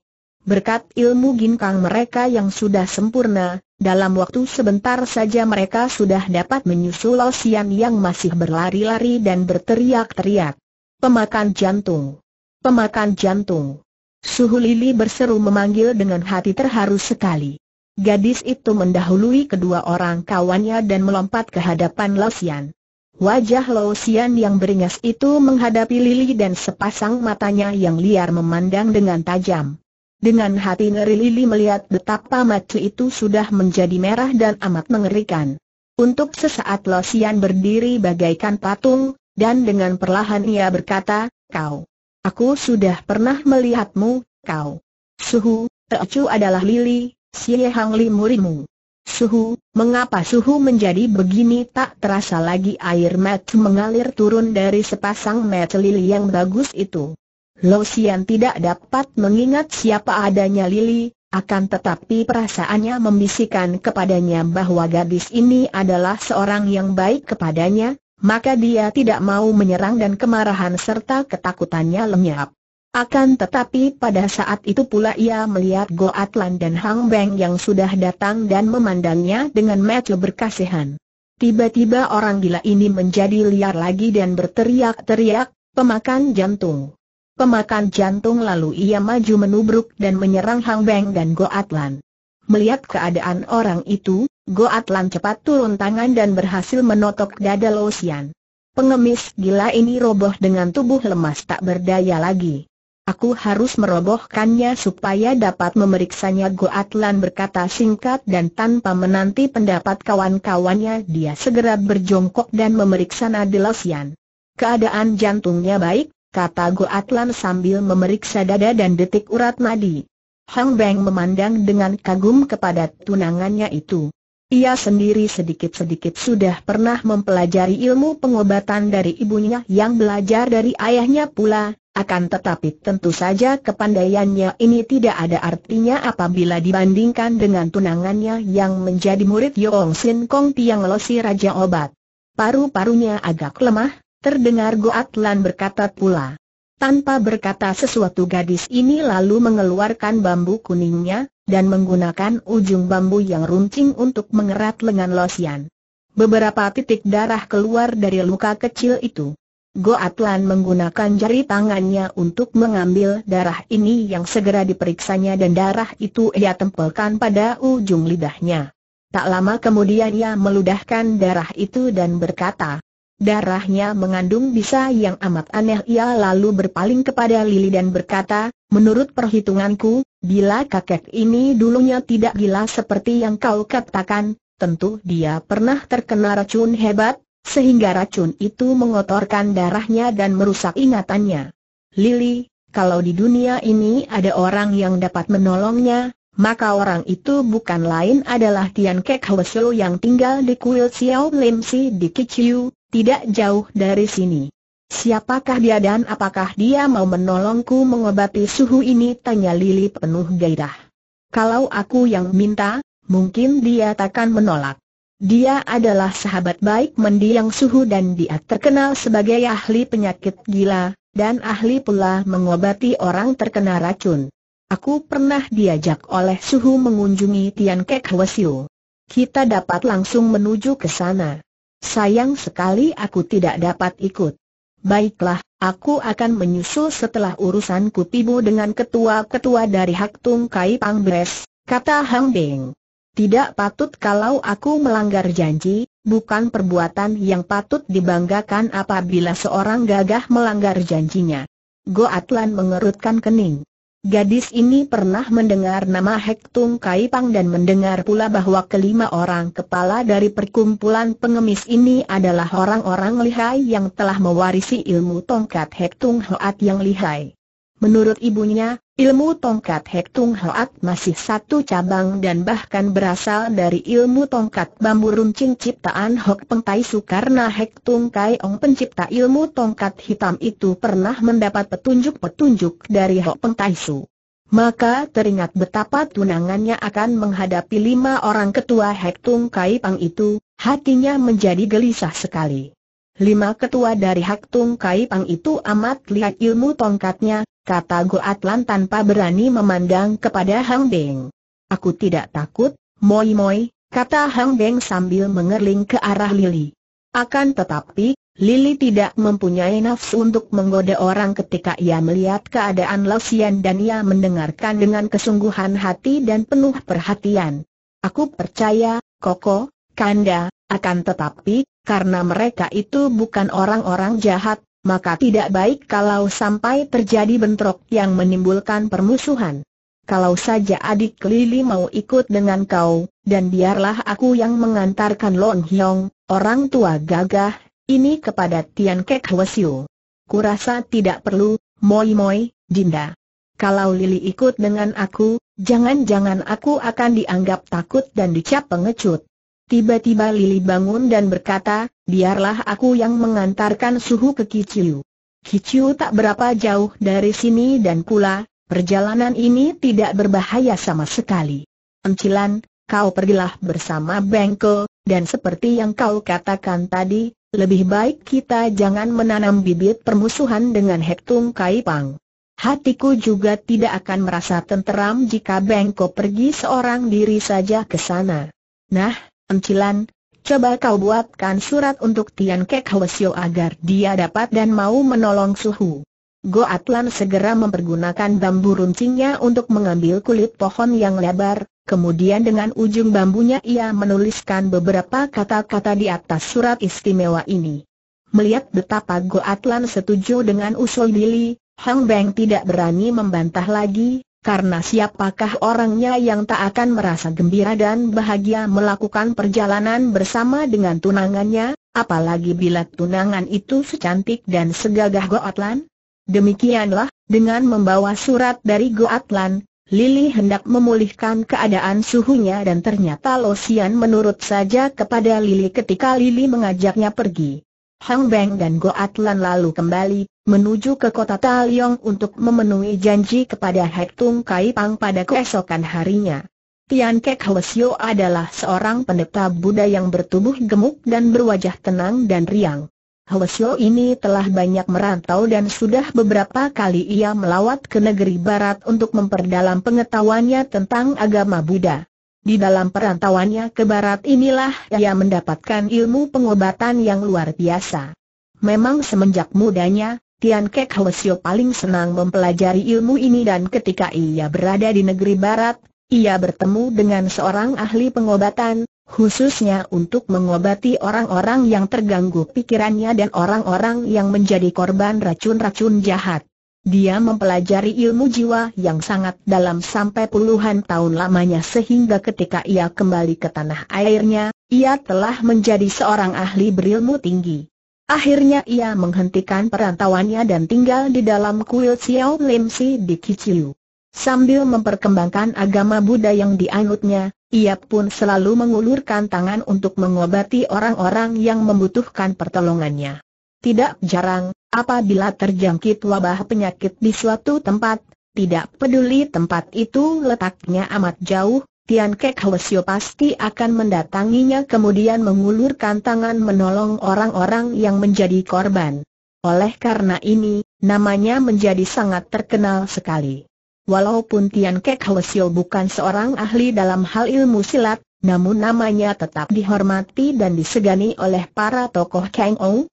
Berkat ilmu ginkang mereka yang sudah sempurna, dalam waktu sebentar saja mereka sudah dapat menyusul Osian yang masih berlari-lari dan berteriak-teriak. Pemakan jantung! Pemakan jantung! Suhu Lili berseru memanggil dengan hati terharu sekali. Gadis itu mendahului kedua orang kawannya dan melompat ke hadapan Losian. Wajah Losian yang beringas itu menghadapi Lili dan sepasang matanya yang liar memandang dengan tajam. Dengan hati ngeri Lili melihat betapa macu itu sudah menjadi merah dan amat mengerikan. Untuk sesaat Losian berdiri bagaikan patung, dan dengan perlahan ia berkata, Kau, aku sudah pernah melihatmu, kau. Suhu, Teocu adalah Lili, Xie Hang Li murimu. Suhu, mengapa suhu menjadi begini tak terasa lagi air mata mengalir turun dari sepasang mata lili yang bagus itu. Lo Sian tidak dapat mengingat siapa adanya Lili, akan tetapi perasaannya membisikkan kepadanya bahwa gadis ini adalah seorang yang baik kepadanya, maka dia tidak mau menyerang dan kemarahan serta ketakutannya lenyap. Akan tetapi pada saat itu pula ia melihat Go Atlan dan Hang Beng yang sudah datang dan memandangnya dengan mata berkasihan. Tiba-tiba orang gila ini menjadi liar lagi dan berteriak-teriak, pemakan jantung pemakan jantung lalu ia maju menubruk dan menyerang Hang Beng dan Go Atlan. Melihat keadaan orang itu, Go Atlan cepat turun tangan dan berhasil menotok dada Lo Xian. Pengemis gila ini roboh dengan tubuh lemas tak berdaya lagi. Aku harus merobohkannya supaya dapat memeriksanya Go Atlan berkata singkat dan tanpa menanti pendapat kawan-kawannya dia segera berjongkok dan memeriksa Nadilosian. Keadaan jantungnya baik, kata Go Atlan sambil memeriksa dada dan detik urat nadi. Hang Beng memandang dengan kagum kepada tunangannya itu. Ia sendiri sedikit-sedikit sudah pernah mempelajari ilmu pengobatan dari ibunya yang belajar dari ayahnya pula, akan tetapi tentu saja kepandaiannya ini tidak ada artinya apabila dibandingkan dengan tunangannya yang menjadi murid Yong Sin Kong Tiang Losi Raja Obat. Paru-parunya agak lemah, Terdengar Goatlan berkata pula. Tanpa berkata sesuatu gadis ini lalu mengeluarkan bambu kuningnya, dan menggunakan ujung bambu yang runcing untuk mengerat lengan Losian. Beberapa titik darah keluar dari luka kecil itu. Goatlan menggunakan jari tangannya untuk mengambil darah ini yang segera diperiksanya dan darah itu ia tempelkan pada ujung lidahnya. Tak lama kemudian ia meludahkan darah itu dan berkata, Darahnya mengandung bisa yang amat aneh ia lalu berpaling kepada Lili dan berkata, menurut perhitunganku, bila kakek ini dulunya tidak gila seperti yang kau katakan, tentu dia pernah terkena racun hebat, sehingga racun itu mengotorkan darahnya dan merusak ingatannya. Lili, kalau di dunia ini ada orang yang dapat menolongnya, maka orang itu bukan lain adalah Tian Kek Hwesu yang tinggal di kuil Xiao Lim Si di Kichiu tidak jauh dari sini. Siapakah dia dan apakah dia mau menolongku mengobati suhu ini? Tanya Lili penuh gairah. Kalau aku yang minta, mungkin dia takkan menolak. Dia adalah sahabat baik mendiang suhu dan dia terkenal sebagai ahli penyakit gila, dan ahli pula mengobati orang terkena racun. Aku pernah diajak oleh suhu mengunjungi Tian Kek Hwasyu. Kita dapat langsung menuju ke sana. Sayang sekali aku tidak dapat ikut. Baiklah, aku akan menyusul setelah urusan Kupibo dengan ketua-ketua dari Hak Tung Kai Pang Bres, kata Hang Beng. Tidak patut kalau aku melanggar janji, bukan perbuatan yang patut dibanggakan apabila seorang gagah melanggar janjinya. Goatlan mengerutkan kening. Gadis ini pernah mendengar nama Hektung Tung dan mendengar pula bahwa kelima orang kepala dari perkumpulan pengemis ini adalah orang-orang lihai yang telah mewarisi ilmu tongkat Hektung Hoat yang lihai. Menurut ibunya, Ilmu tongkat hektung Tung Hoat masih satu cabang dan bahkan berasal dari ilmu tongkat bambu runcing ciptaan Hok Pengtai karena Hek Tung Kai Ong pencipta ilmu tongkat hitam itu pernah mendapat petunjuk-petunjuk dari Hok Pengtai Su. Maka teringat betapa tunangannya akan menghadapi lima orang ketua hektung Kai Pang itu, hatinya menjadi gelisah sekali. Lima ketua dari Hak Tung Kai Pang itu amat lihat ilmu tongkatnya, kata Goat Lan tanpa berani memandang kepada Hang Beng. Aku tidak takut, Moi Moi, kata Hang Beng sambil mengerling ke arah Lili. Akan tetapi, Lili tidak mempunyai nafsu untuk menggoda orang ketika ia melihat keadaan Lausian dan ia mendengarkan dengan kesungguhan hati dan penuh perhatian. Aku percaya, Koko, Kanda, akan tetapi, karena mereka itu bukan orang-orang jahat, maka tidak baik kalau sampai terjadi bentrok yang menimbulkan permusuhan. Kalau saja adik Lili mau ikut dengan kau, dan biarlah aku yang mengantarkan Long Hyong, orang tua gagah, ini kepada Tian Kek Hwasyu. Kurasa tidak perlu, Moi Moi, Dinda. Kalau Lili ikut dengan aku, jangan-jangan aku akan dianggap takut dan dicap pengecut. Tiba-tiba Lili bangun dan berkata, biarlah aku yang mengantarkan suhu ke Kiciu. Kiciu tak berapa jauh dari sini dan pula, perjalanan ini tidak berbahaya sama sekali. Encilan, kau pergilah bersama Bengko, dan seperti yang kau katakan tadi, lebih baik kita jangan menanam bibit permusuhan dengan Hektung Kaipang. Hatiku juga tidak akan merasa tenteram jika Bengko pergi seorang diri saja ke sana. Nah, Encilan, coba kau buatkan surat untuk Tian Kek agar dia dapat dan mau menolong Suhu. Go Goatlan segera mempergunakan bambu runcingnya untuk mengambil kulit pohon yang lebar, kemudian dengan ujung bambunya ia menuliskan beberapa kata-kata di atas surat istimewa ini. Melihat betapa Go Goatlan setuju dengan usul Billy, Hang Beng tidak berani membantah lagi, karena siapakah orangnya yang tak akan merasa gembira dan bahagia melakukan perjalanan bersama dengan tunangannya, apalagi bila tunangan itu secantik dan segagah Goatlan? Demikianlah, dengan membawa surat dari Goatlan, Lili hendak memulihkan keadaan suhunya dan ternyata Losian menurut saja kepada Lili ketika Lili mengajaknya pergi. Hang Beng dan Go Atlan lalu kembali, menuju ke kota Taliong untuk memenuhi janji kepada Hek Tung Kai Pang pada keesokan harinya. Tian Kek Hwasyo adalah seorang pendeta Buddha yang bertubuh gemuk dan berwajah tenang dan riang. Hwasyo ini telah banyak merantau dan sudah beberapa kali ia melawat ke negeri barat untuk memperdalam pengetahuannya tentang agama Buddha. Di dalam perantauannya ke barat inilah ia mendapatkan ilmu pengobatan yang luar biasa. Memang semenjak mudanya, Tian Kek Hwesyo paling senang mempelajari ilmu ini dan ketika ia berada di negeri barat, ia bertemu dengan seorang ahli pengobatan, khususnya untuk mengobati orang-orang yang terganggu pikirannya dan orang-orang yang menjadi korban racun-racun jahat. Dia mempelajari ilmu jiwa yang sangat dalam sampai puluhan tahun lamanya sehingga ketika ia kembali ke tanah airnya, ia telah menjadi seorang ahli berilmu tinggi. Akhirnya ia menghentikan perantauannya dan tinggal di dalam kuil Xiao Lim Si di Kiciu. Sambil memperkembangkan agama Buddha yang dianutnya, ia pun selalu mengulurkan tangan untuk mengobati orang-orang yang membutuhkan pertolongannya. Tidak jarang, Apabila terjangkit wabah penyakit di suatu tempat, tidak peduli tempat itu letaknya amat jauh, Tian Kek Hwesyo pasti akan mendatanginya kemudian mengulurkan tangan menolong orang-orang yang menjadi korban. Oleh karena ini, namanya menjadi sangat terkenal sekali. Walaupun Tian Kek Hwesyo bukan seorang ahli dalam hal ilmu silat, namun namanya tetap dihormati dan disegani oleh para tokoh Kang Ong,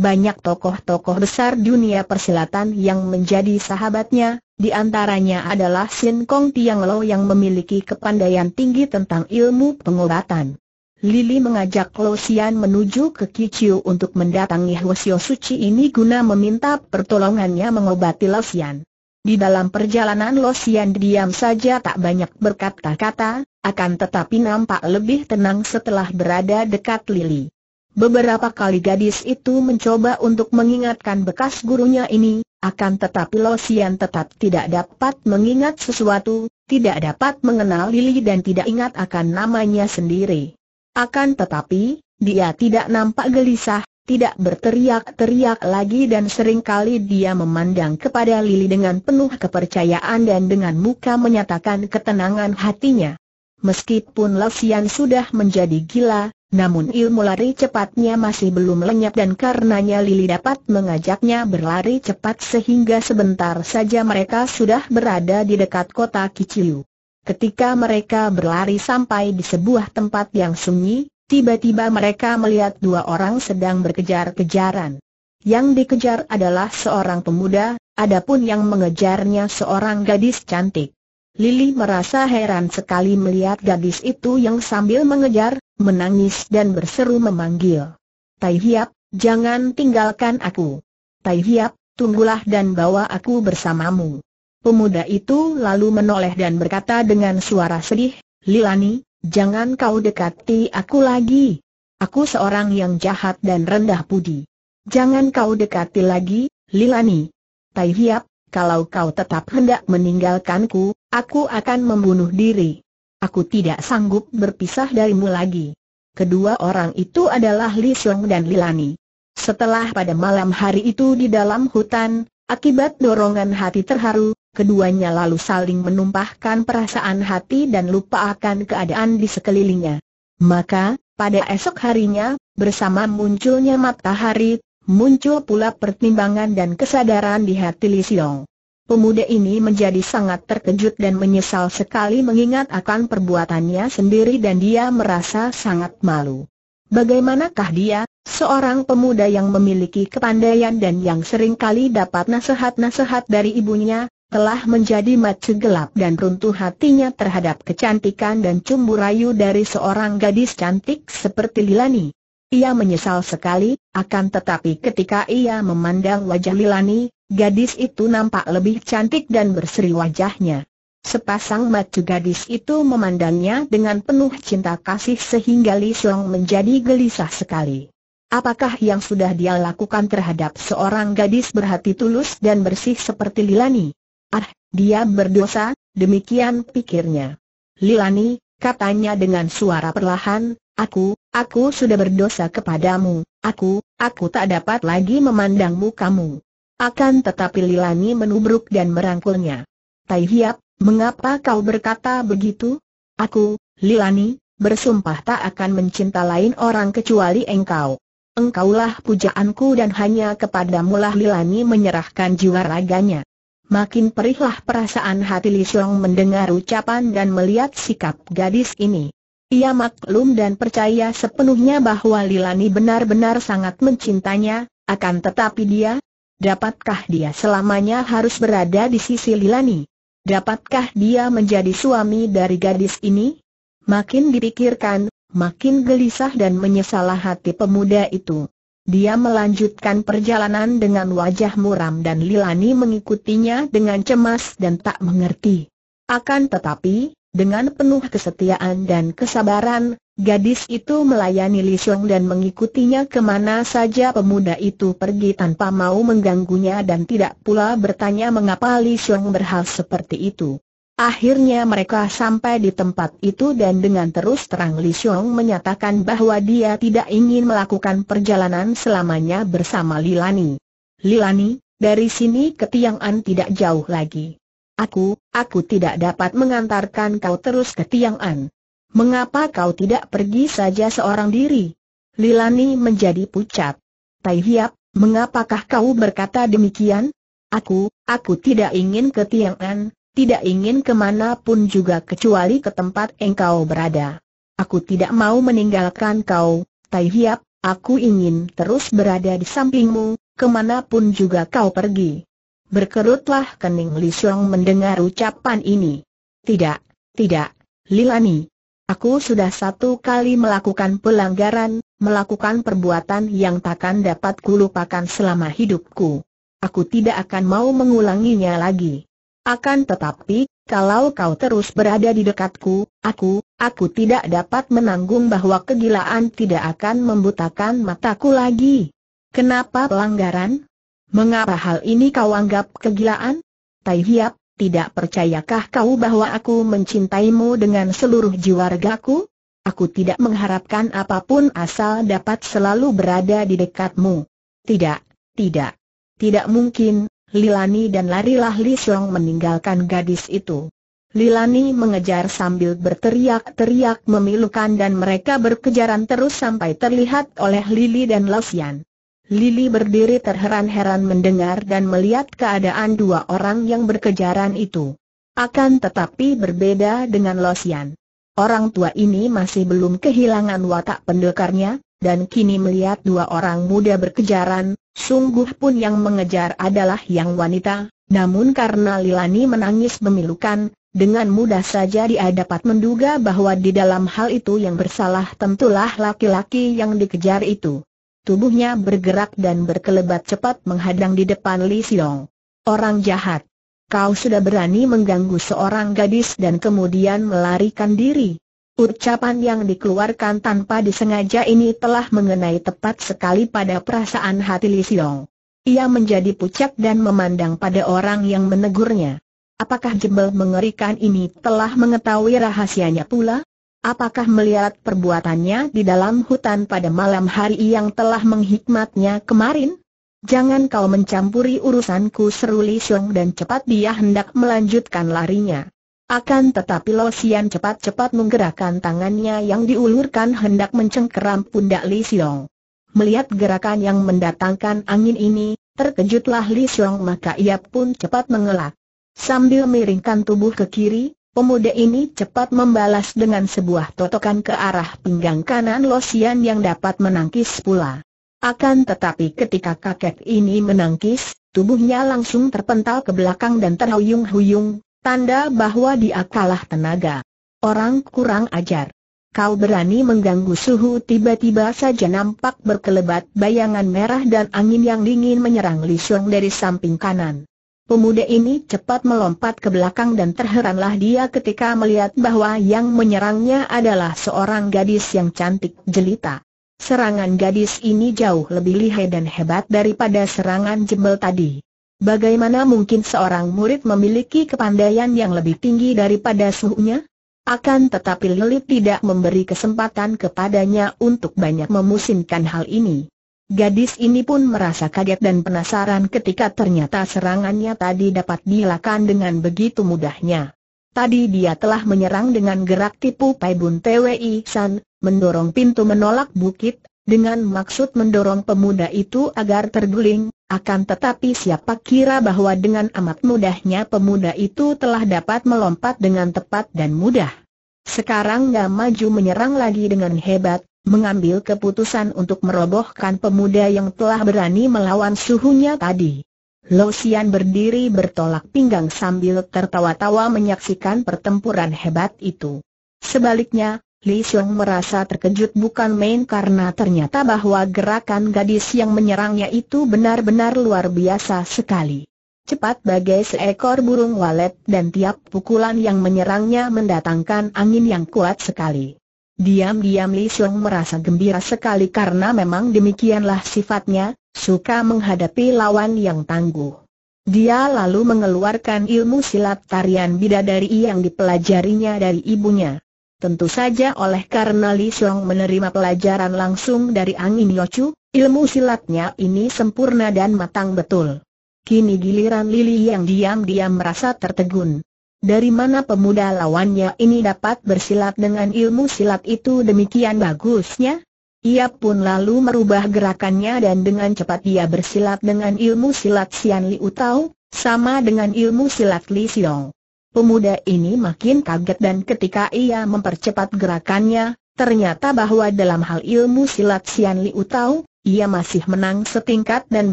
banyak tokoh-tokoh besar dunia persilatan yang menjadi sahabatnya, di antaranya adalah Sin Kong Tiang Lo yang memiliki kepandaian tinggi tentang ilmu pengobatan. Lili mengajak Lo Xian menuju ke Kiciu untuk mendatangi Hwasyo Suci ini guna meminta pertolongannya mengobati Lo Xian. Di dalam perjalanan Lo Xian diam saja tak banyak berkata-kata, akan tetapi nampak lebih tenang setelah berada dekat Lili. Beberapa kali gadis itu mencoba untuk mengingatkan bekas gurunya ini, akan tetapi Losian tetap tidak dapat mengingat sesuatu, tidak dapat mengenal Lili dan tidak ingat akan namanya sendiri. Akan tetapi, dia tidak nampak gelisah, tidak berteriak-teriak lagi dan seringkali dia memandang kepada Lili dengan penuh kepercayaan dan dengan muka menyatakan ketenangan hatinya. Meskipun Losian sudah menjadi gila, namun ilmu lari cepatnya masih belum lenyap dan karenanya Lili dapat mengajaknya berlari cepat sehingga sebentar saja mereka sudah berada di dekat kota Kiciu. Ketika mereka berlari sampai di sebuah tempat yang sunyi, tiba-tiba mereka melihat dua orang sedang berkejar-kejaran. Yang dikejar adalah seorang pemuda, adapun yang mengejarnya seorang gadis cantik. Lili merasa heran sekali melihat gadis itu yang sambil mengejar, menangis dan berseru memanggil. Tai Hiap, jangan tinggalkan aku. Tai Hiap, tunggulah dan bawa aku bersamamu. Pemuda itu lalu menoleh dan berkata dengan suara sedih, Lilani, jangan kau dekati aku lagi. Aku seorang yang jahat dan rendah budi. Jangan kau dekati lagi, Lilani. Tai Hiap, kalau kau tetap hendak meninggalkanku, aku akan membunuh diri. Aku tidak sanggup berpisah darimu lagi. Kedua orang itu adalah Li Xiong dan Lilani. Setelah pada malam hari itu di dalam hutan, akibat dorongan hati terharu, keduanya lalu saling menumpahkan perasaan hati dan lupa akan keadaan di sekelilingnya. Maka, pada esok harinya, bersama munculnya matahari, muncul pula pertimbangan dan kesadaran di hati Li Xiong. Pemuda ini menjadi sangat terkejut dan menyesal sekali mengingat akan perbuatannya sendiri dan dia merasa sangat malu. Bagaimanakah dia, seorang pemuda yang memiliki kepandaian dan yang seringkali dapat nasihat-nasihat dari ibunya, telah menjadi mata gelap dan runtuh hatinya terhadap kecantikan dan cumbu rayu dari seorang gadis cantik seperti Lilani. Ia menyesal sekali, akan tetapi ketika ia memandang wajah Lilani, Gadis itu nampak lebih cantik dan berseri wajahnya. Sepasang mata gadis itu memandangnya dengan penuh cinta kasih sehingga Li Xiong menjadi gelisah sekali. Apakah yang sudah dia lakukan terhadap seorang gadis berhati tulus dan bersih seperti Lilani? Ah, dia berdosa, demikian pikirnya. Lilani, katanya dengan suara perlahan, aku, aku sudah berdosa kepadamu, aku, aku tak dapat lagi memandangmu kamu. Akan tetapi Lilani menubruk dan merangkulnya. Tai Hiap, mengapa kau berkata begitu? Aku, Lilani, bersumpah tak akan mencinta lain orang kecuali engkau. Engkaulah pujaanku dan hanya kepadamulah Lilani menyerahkan jiwa raganya. Makin perihlah perasaan hati Li Xiong mendengar ucapan dan melihat sikap gadis ini. Ia maklum dan percaya sepenuhnya bahwa Lilani benar-benar sangat mencintanya, akan tetapi dia, Dapatkah dia selamanya harus berada di sisi Lilani? Dapatkah dia menjadi suami dari gadis ini? Makin dipikirkan, makin gelisah dan menyesal hati pemuda itu. Dia melanjutkan perjalanan dengan wajah muram dan Lilani mengikutinya dengan cemas dan tak mengerti. Akan tetapi, dengan penuh kesetiaan dan kesabaran, Gadis itu melayani Li Xiong dan mengikutinya kemana saja pemuda itu pergi tanpa mau mengganggunya dan tidak pula bertanya mengapa Li Xiong berhal seperti itu. Akhirnya mereka sampai di tempat itu dan dengan terus terang Li Xiong menyatakan bahwa dia tidak ingin melakukan perjalanan selamanya bersama Lilani. Lilani, dari sini ke Tiang'an tidak jauh lagi. Aku, aku tidak dapat mengantarkan kau terus ke Tiang'an. Mengapa kau tidak pergi saja seorang diri? Lilani menjadi pucat. Tai Hiap, mengapakah kau berkata demikian? Aku, aku tidak ingin ke Tiang'an, tidak ingin kemana pun juga kecuali ke tempat engkau berada. Aku tidak mau meninggalkan kau, Tai Hiap, aku ingin terus berada di sampingmu, kemana pun juga kau pergi. Berkerutlah kening Li Xiong mendengar ucapan ini. Tidak, tidak, Lilani, Aku sudah satu kali melakukan pelanggaran, melakukan perbuatan yang takkan dapat kulupakan selama hidupku. Aku tidak akan mau mengulanginya lagi. Akan tetapi, kalau kau terus berada di dekatku, aku, aku tidak dapat menanggung bahwa kegilaan tidak akan membutakan mataku lagi. Kenapa pelanggaran? Mengapa hal ini kau anggap kegilaan? Tai Hiap, tidak percayakah kau bahwa aku mencintaimu dengan seluruh jiwa Aku tidak mengharapkan apapun asal dapat selalu berada di dekatmu. Tidak, tidak. Tidak mungkin, Lilani dan larilah Li Xiong meninggalkan gadis itu. Lilani mengejar sambil berteriak-teriak memilukan dan mereka berkejaran terus sampai terlihat oleh Lili dan Lasian. Lili berdiri terheran-heran mendengar dan melihat keadaan dua orang yang berkejaran itu. Akan tetapi berbeda dengan Losian. Orang tua ini masih belum kehilangan watak pendekarnya, dan kini melihat dua orang muda berkejaran, sungguh pun yang mengejar adalah yang wanita, namun karena Lilani menangis memilukan, dengan mudah saja dia dapat menduga bahwa di dalam hal itu yang bersalah tentulah laki-laki yang dikejar itu. Tubuhnya bergerak dan berkelebat cepat menghadang di depan Li Xiong. Orang jahat. Kau sudah berani mengganggu seorang gadis dan kemudian melarikan diri. Ucapan yang dikeluarkan tanpa disengaja ini telah mengenai tepat sekali pada perasaan hati Li Xiong. Ia menjadi pucat dan memandang pada orang yang menegurnya. Apakah jebel mengerikan ini telah mengetahui rahasianya pula? Apakah melihat perbuatannya di dalam hutan pada malam hari yang telah menghikmatnya kemarin? Jangan kau mencampuri urusanku seru Li Xiong dan cepat dia hendak melanjutkan larinya. Akan tetapi Lo Xian cepat-cepat menggerakkan tangannya yang diulurkan hendak mencengkeram pundak Li Xiong. Melihat gerakan yang mendatangkan angin ini, terkejutlah Li Xiong maka ia pun cepat mengelak. Sambil miringkan tubuh ke kiri, Pemuda ini cepat membalas dengan sebuah totokan ke arah pinggang kanan Losian yang dapat menangkis pula. Akan tetapi ketika kakek ini menangkis, tubuhnya langsung terpental ke belakang dan terhuyung-huyung, tanda bahwa dia kalah tenaga. Orang kurang ajar. Kau berani mengganggu suhu tiba-tiba saja nampak berkelebat bayangan merah dan angin yang dingin menyerang Li Xiong dari samping kanan. Pemuda ini cepat melompat ke belakang dan terheranlah dia ketika melihat bahwa yang menyerangnya adalah seorang gadis yang cantik jelita. Serangan gadis ini jauh lebih lihai dan hebat daripada serangan jembel tadi. Bagaimana mungkin seorang murid memiliki kepandaian yang lebih tinggi daripada suhunya? Akan tetapi Lilith tidak memberi kesempatan kepadanya untuk banyak memusinkan hal ini. Gadis ini pun merasa kaget dan penasaran ketika ternyata serangannya tadi dapat dilakukan dengan begitu mudahnya. Tadi dia telah menyerang dengan gerak tipu Bun TWI San, mendorong pintu menolak bukit, dengan maksud mendorong pemuda itu agar terguling, akan tetapi siapa kira bahwa dengan amat mudahnya pemuda itu telah dapat melompat dengan tepat dan mudah. Sekarang gak maju menyerang lagi dengan hebat, mengambil keputusan untuk merobohkan pemuda yang telah berani melawan suhunya tadi. Losian berdiri bertolak pinggang sambil tertawa-tawa menyaksikan pertempuran hebat itu. Sebaliknya, Li Xiong merasa terkejut bukan main karena ternyata bahwa gerakan gadis yang menyerangnya itu benar-benar luar biasa sekali. Cepat bagai seekor burung walet dan tiap pukulan yang menyerangnya mendatangkan angin yang kuat sekali. Diam-diam Li Xiong merasa gembira sekali karena memang demikianlah sifatnya, suka menghadapi lawan yang tangguh. Dia lalu mengeluarkan ilmu silat tarian bidadari yang dipelajarinya dari ibunya. Tentu saja oleh karena Li Xiong menerima pelajaran langsung dari Angin Yochu, ilmu silatnya ini sempurna dan matang betul. Kini giliran Lili yang diam-diam merasa tertegun dari mana pemuda lawannya ini dapat bersilat dengan ilmu silat itu demikian bagusnya? Ia pun lalu merubah gerakannya dan dengan cepat ia bersilat dengan ilmu silat Sian Li Utau, sama dengan ilmu silat Li Xiong. Pemuda ini makin kaget dan ketika ia mempercepat gerakannya, ternyata bahwa dalam hal ilmu silat Sian Li Utau, ia masih menang setingkat dan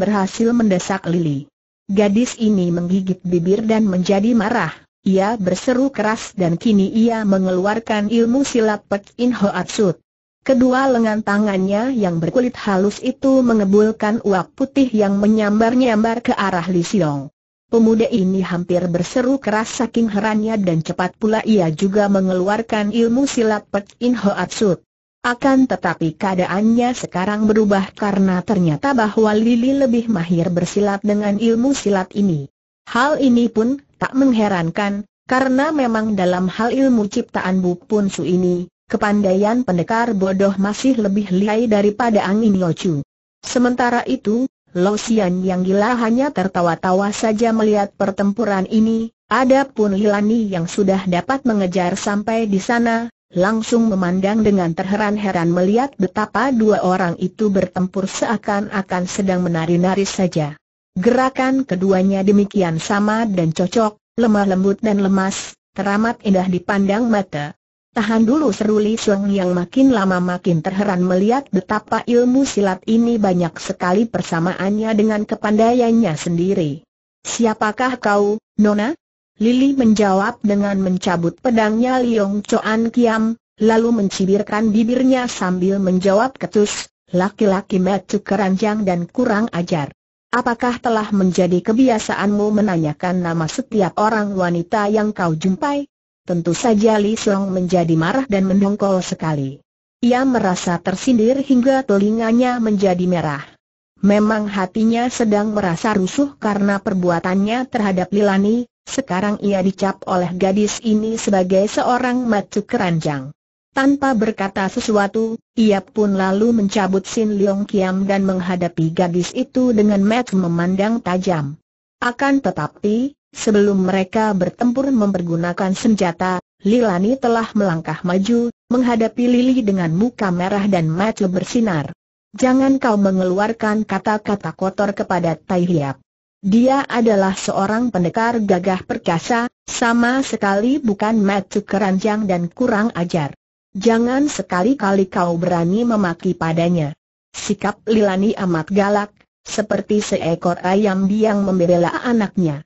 berhasil mendesak Lili. Gadis ini menggigit bibir dan menjadi marah ia berseru keras dan kini ia mengeluarkan ilmu silat Pek In Hoat Sut. Kedua lengan tangannya yang berkulit halus itu mengebulkan uap putih yang menyambar-nyambar ke arah Li Xiong. Pemuda ini hampir berseru keras saking herannya dan cepat pula ia juga mengeluarkan ilmu silat Pek In Hoat Sut. Akan tetapi keadaannya sekarang berubah karena ternyata bahwa Lili lebih mahir bersilat dengan ilmu silat ini. Hal ini pun Tak mengherankan, karena memang dalam hal ilmu ciptaan Bu Pun Su ini, kepandaian pendekar bodoh masih lebih lihai daripada angin Yochu. Sementara itu, Lo Xian yang gila hanya tertawa-tawa saja melihat pertempuran ini, adapun Lilani yang sudah dapat mengejar sampai di sana, langsung memandang dengan terheran-heran melihat betapa dua orang itu bertempur seakan-akan sedang menari-nari saja. Gerakan keduanya demikian sama dan cocok, lemah lembut dan lemas, teramat indah dipandang mata. Tahan dulu seru Li yang makin lama makin terheran melihat betapa ilmu silat ini banyak sekali persamaannya dengan kepandaiannya sendiri. Siapakah kau, Nona? Lili menjawab dengan mencabut pedangnya Liong Choan Kiam, lalu mencibirkan bibirnya sambil menjawab ketus, laki-laki metu keranjang dan kurang ajar. Apakah telah menjadi kebiasaanmu menanyakan nama setiap orang wanita yang kau jumpai? Tentu saja Li Song menjadi marah dan mendongkol sekali. Ia merasa tersindir hingga telinganya menjadi merah. Memang hatinya sedang merasa rusuh karena perbuatannya terhadap Lilani, sekarang ia dicap oleh gadis ini sebagai seorang macu keranjang. Tanpa berkata sesuatu, ia pun lalu mencabut Sin Leong Kiam dan menghadapi gadis itu dengan mata memandang tajam. Akan tetapi, sebelum mereka bertempur mempergunakan senjata, Lilani telah melangkah maju, menghadapi Lili dengan muka merah dan mata bersinar. Jangan kau mengeluarkan kata-kata kotor kepada Tai Hiap. Dia adalah seorang pendekar gagah perkasa, sama sekali bukan mata keranjang dan kurang ajar. Jangan sekali-kali kau berani memaki padanya. Sikap Lilani amat galak, seperti seekor ayam biang membela anaknya.